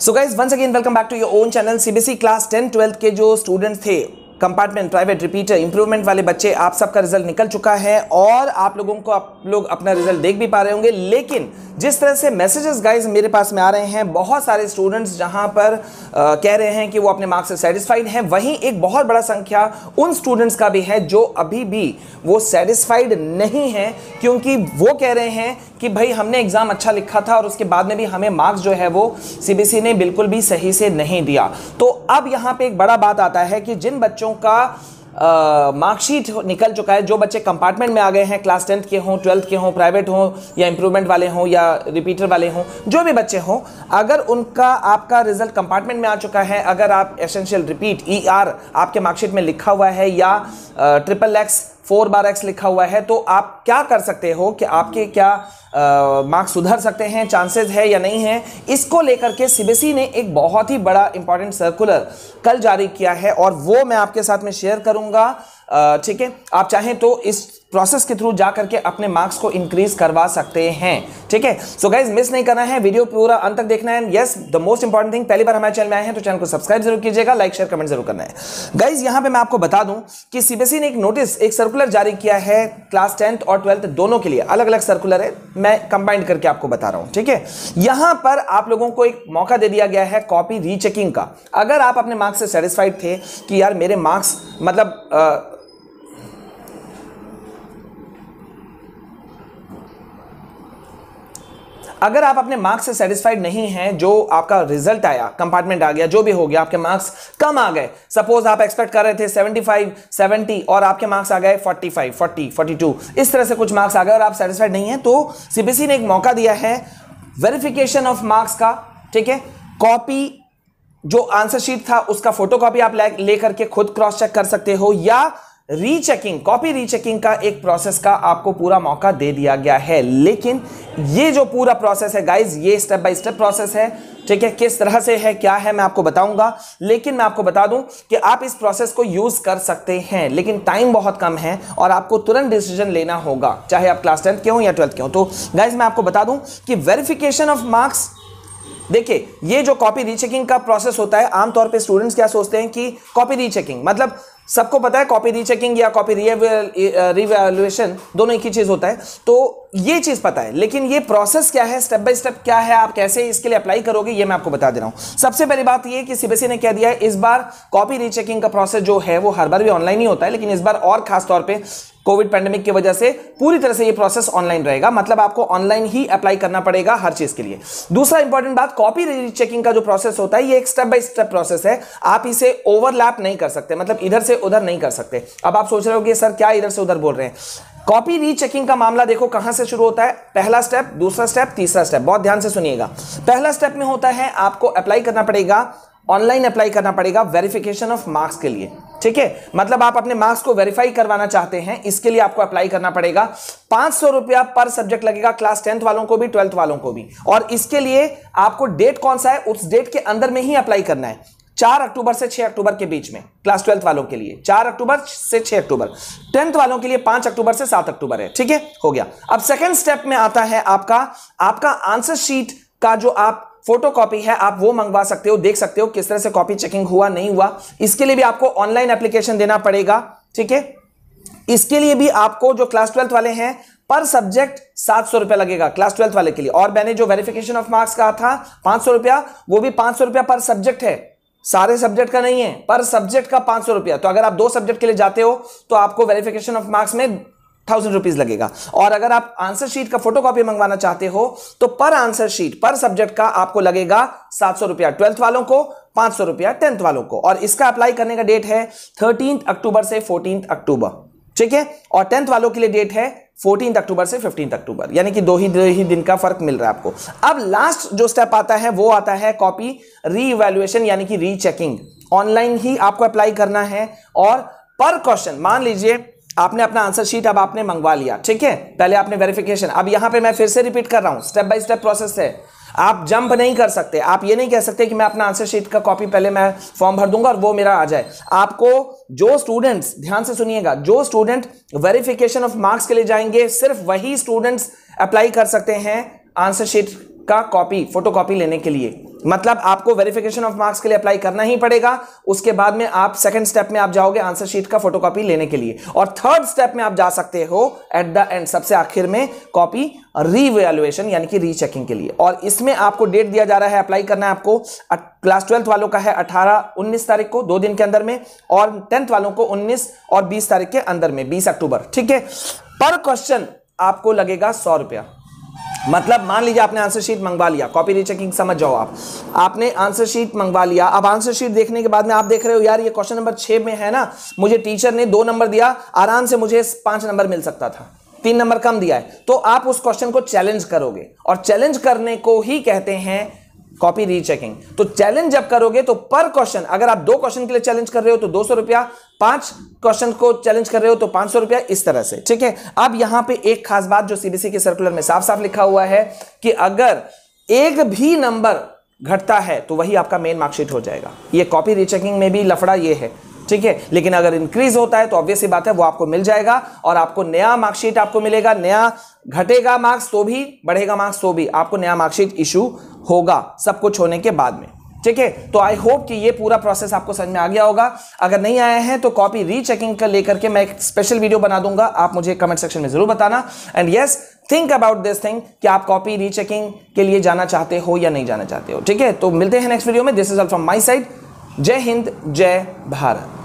so guys once again welcome back to your own channel CBC class ten twelfth के जो students थे compartment private repeater improvement वाले बच्चे आप सबका रिजल्ट निकल चुका है और आप लोगों को आप लोग अपना रिजल्ट देख भी पा रहे होंगे लेकिन जिस तरह से मैसेजेस गाइज मेरे पास में आ रहे हैं बहुत सारे स्टूडेंट्स जहां पर आ, कह रहे हैं कि वो अपने मार्क्स से सेटिस्फाइड हैं वहीं एक बहुत बड़ा संख्या उन स्टूडेंट्स का भी है जो अभी भी वो सेटिस्फाइड नहीं है क्योंकि वो कह रहे हैं कि भाई हमने एग्ज़ाम अच्छा लिखा था और उसके बाद में भी हमें मार्क्स जो है वो सी ने बिल्कुल भी सही से नहीं दिया तो अब यहाँ पर एक बड़ा बात आता है कि जिन बच्चों बच्चों का मार्कशीट निकल चुका है जो बच्चे कंपार्टमेंट में आ गए हैं क्लास टेंथ के हों ट्वेल्थ के हों प्राइवेट हों या इंप्रूवमेंट वाले हों या रिपीटर वाले हों जो भी बच्चे हों अगर उनका आपका रिजल्ट कंपार्टमेंट में आ चुका है अगर आप एसेंशियल रिपीट ई आपके मार्कशीट में लिखा हुआ है या ट्रिपल एक्स फोर बार एक्स लिखा हुआ है तो आप क्या कर सकते हो कि आपके क्या मार्क्स सुधर सकते हैं चांसेस है या नहीं है इसको लेकर के सीबीएसई ने एक बहुत ही बड़ा इंपॉर्टेंट सर्कुलर कल जारी किया है और वो मैं आपके साथ में शेयर करूंगा ठीक है आप चाहें तो इस प्रोसेस के थ्रू जा करके अपने मार्क्स को इंक्रीज करवा सकते हैं ठीक है सो गाइज मिस नहीं करना है वीडियो पूरा अंत तक देखना है yes the most important thing पहली बार हमारे चैनल में आए हैं तो चैनल को सब्सक्राइब जरूर कीजिएगा लाइक शेयर कमेंट जरूर करना है गाइज यहां पे मैं आपको बता दूं कि सीबीएसई ने एक नोटिस एक सर्कुलर जारी किया है क्लास टेंथ और ट्वेल्थ दोनों के लिए अलग अलग सर्कुलर है मैं कंबाइंड करके आपको बता रहा हूं ठीक है यहां पर आप लोगों को एक मौका दे दिया गया है कॉपी रीचेकिंग का अगर आप अपने मार्क्स से सेटिस्फाइड थे कि यार मेरे मार्क्स मतलब अगर आप अपने मार्क्स से सेटिस्फाइड नहीं हैं जो आपका रिजल्ट आया कंपार्टमेंट आ गया जो भी हो गया आपके मार्क्स कम आ गए सपोज आप एक्सपेक्ट कर रहे थे 75 70 और आपके मार्क्स आ गए 45 40 42 इस तरह से कुछ मार्क्स आ गए और आप सेटिस्फाइड नहीं हैं तो सीबीसी ने एक मौका दिया है वेरिफिकेशन ऑफ मार्क्स का ठीक है कॉपी जो आंसर शीट था उसका फोटो कॉपी आप लेकर ले के खुद क्रॉस चेक कर सकते हो या रीचेकिंग कॉपी रीचेकिंग का एक प्रोसेस का आपको पूरा मौका दे दिया गया है लेकिन ये जो पूरा प्रोसेस है गाइज ये स्टेप बाय स्टेप प्रोसेस है ठीक है किस तरह से है क्या है मैं आपको बताऊंगा लेकिन मैं आपको बता दूं कि आप इस प्रोसेस को यूज कर सकते हैं लेकिन टाइम बहुत कम है और आपको तुरंत डिसीजन लेना होगा चाहे आप क्लास टेंथ के हो या ट्वेल्थ के हो तो गाइज मैं आपको बता दूं कि वेरिफिकेशन ऑफ मार्क्स देखिए ये जो कॉपी रीचेकिंग का प्रोसेस होता है आमतौर पर स्टूडेंट्स क्या सोचते हैं कि कॉपी रीचेकिंग मतलब सबको पता है कॉपी रीचेकिंग या कॉपी रिवैल्यूएशन e- uh, दोनों एक ही चीज होता है तो ये चीज़ पता है लेकिन ये प्रोसेस क्या है स्टेप बाय स्टेप क्या है आप कैसे इसके लिए अप्लाई करोगे ये मैं आपको बता दे रहा हूं सबसे पहली बात ये कि सीबीएसई ने कह दिया है इस बार कॉपी रीचेकिंग का प्रोसेस जो है वो हर बार भी ऑनलाइन ही होता है लेकिन इस बार और खास तौर पे कोविड पैंडेमिक की वजह से पूरी तरह से ये प्रोसेस ऑनलाइन रहेगा मतलब आपको ऑनलाइन ही अप्लाई करना पड़ेगा हर चीज के लिए दूसरा इंपॉर्टेंट बात कॉपी चेकिंग का जो प्रोसेस होता है ये एक स्टेप बाय स्टेप प्रोसेस है आप इसे ओवरलैप नहीं कर सकते मतलब इधर से उधर नहीं कर सकते अब आप सोच रहे हो कि सर क्या इधर से उधर बोल रहे हैं कॉपी रीचेकिंग का मामला देखो कहां से शुरू होता है पहला स्टेप दूसरा स्टेप तीसरा स्टेप बहुत ध्यान से सुनिएगा पहला स्टेप में होता है आपको अप्लाई करना पड़ेगा ऑनलाइन अप्लाई करना पड़ेगा वेरिफिकेशन ऑफ मार्क्स के लिए ठीक है मतलब आप अपने मार्क्स को वेरीफाई करवाना चाहते हैं इसके लिए आपको अप्लाई करना पड़ेगा पांच सौ रुपया पर सब्जेक्ट लगेगा क्लास टेंथ वालों को भी ट्वेल्थ वालों को भी और इसके लिए आपको डेट कौन सा है उस डेट के अंदर में ही अप्लाई करना है चार अक्टूबर से छह अक्टूबर के बीच में क्लास ट्वेल्थ वालों के लिए चार अक्टूबर से छह अक्टूबर टेंथ वालों के लिए पांच अक्टूबर से सात अक्टूबर है ठीक है हो गया अब सेकेंड स्टेप में आता है आपका आपका आंसर शीट का जो आप फोटो कॉपी है आप वो मंगवा सकते हो देख सकते हो किस तरह से कॉपी चेकिंग हुआ नहीं हुआ इसके लिए भी आपको ऑनलाइन एप्लीकेशन देना पड़ेगा ठीक है इसके लिए भी आपको जो क्लास ट्वेल्थ वाले हैं पर सब्जेक्ट सात सौ रुपया लगेगा क्लास ट्वेल्थ वाले के लिए और मैंने जो वेरिफिकेशन ऑफ मार्क्स कहा था पांच सौ रुपया वो भी पांच सौ रुपया पर सब्जेक्ट है सारे सब्जेक्ट का नहीं है पर सब्जेक्ट का पांच सौ रुपया तो अगर आप दो सब्जेक्ट के लिए जाते हो तो आपको वेरिफिकेशन ऑफ मार्क्स में थाउजेंड रुपीज लगेगा और अगर आप आंसर शीट का फोटो कॉपी मंगवाना चाहते हो तो पर आंसर शीट पर सब्जेक्ट का आपको लगेगा सात सौ रुपया ट्वेल्थ वालों को पांच सौ रुपया टेंथ वालों को और इसका अप्लाई करने का डेट है थर्टींथ अक्टूबर से फोर्टीन अक्टूबर ठीक है और टेंथ वालों के लिए डेट है फोर्टीन अक्टूबर से 15 अक्टूबर यानी कि दो ही दो ही दिन का फर्क मिल रहा है आपको अब लास्ट जो स्टेप आता है वो आता है कॉपी इवेल्युएशन यानी कि रीचेकिंग ऑनलाइन ही आपको अप्लाई करना है और पर क्वेश्चन मान लीजिए आपने अपना आंसर शीट अब आपने मंगवा लिया ठीक है पहले आपने वेरिफिकेशन अब यहां पे मैं फिर से रिपीट कर रहा हूं स्टेप बाय स्टेप प्रोसेस है आप जंप नहीं कर सकते आप ये नहीं कह सकते कि मैं अपना आंसर शीट का कॉपी पहले मैं फॉर्म भर दूंगा और वो मेरा आ जाए आपको जो स्टूडेंट्स ध्यान से सुनिएगा जो स्टूडेंट वेरिफिकेशन ऑफ मार्क्स के लिए जाएंगे सिर्फ वही स्टूडेंट्स अप्लाई कर सकते हैं आंसर शीट का कॉपी फोटोकॉपी लेने के लिए मतलब आपको वेरिफिकेशन ऑफ मार्क्स के लिए अप्लाई करना ही पड़ेगा उसके बाद में आप सेकंड स्टेप में आप जाओगे आंसर शीट का फोटोकॉपी लेने के लिए और थर्ड स्टेप में आप जा सकते हो एट द एंड सबसे आखिर में कॉपी रीवेलुएशन यानी कि रीचेकिंग के लिए और इसमें आपको डेट दिया जा रहा है अप्लाई करना है आपको क्लास ट्वेल्थ वालों का है अठारह उन्नीस तारीख को दो दिन के अंदर में और टेंथ वालों को उन्नीस और बीस तारीख के अंदर में बीस अक्टूबर ठीक है पर क्वेश्चन आपको लगेगा सौ रुपया मतलब मान लीजिए आपने आंसर शीट मंगवा लिया कॉपी रीचेकिंग समझ जाओ आप आपने आंसर शीट मंगवा लिया अब आंसर शीट देखने के बाद में आप देख रहे हो यार ये क्वेश्चन नंबर छह में है ना मुझे टीचर ने दो नंबर दिया आराम से मुझे पांच नंबर मिल सकता था तीन नंबर कम दिया है तो आप उस क्वेश्चन को चैलेंज करोगे और चैलेंज करने को ही कहते हैं कॉपी रीचेकिंग तो चैलेंज जब करोगे तो पर क्वेश्चन अगर आप दो क्वेश्चन के लिए चैलेंज कर रहे हो तो दो सौ रुपया पांच क्वेश्चन को चैलेंज कर रहे हो तो पांच सौ रुपया इस तरह से ठीक है अब यहां पे एक खास बात जो सीबीसी के सर्कुलर में साफ साफ लिखा हुआ है कि अगर एक भी नंबर घटता है तो वही आपका मेन मार्कशीट हो जाएगा ये कॉपी रीचेकिंग में भी लफड़ा ये है ठीक है लेकिन अगर इंक्रीज होता है तो ऑब्वियस बात है वो आपको मिल जाएगा और आपको नया मार्कशीट आपको मिलेगा नया घटेगा मार्क्स तो भी बढ़ेगा मार्क्स तो भी आपको नया मार्कशीट इशू होगा सब कुछ होने के बाद में ठीक है तो आई होप कि ये पूरा प्रोसेस आपको समझ में आ गया होगा अगर नहीं आया है तो कॉपी रीचेकिंग का लेकर के मैं एक स्पेशल वीडियो बना दूंगा आप मुझे कमेंट सेक्शन में जरूर बताना and yes think about this thing कि आप कॉपी रीचेकिंग के लिए जाना चाहते हो या नहीं जाना चाहते हो ठीक है तो मिलते हैं नेक्स्ट वीडियो में this is all from my side जय हिंद जय भारत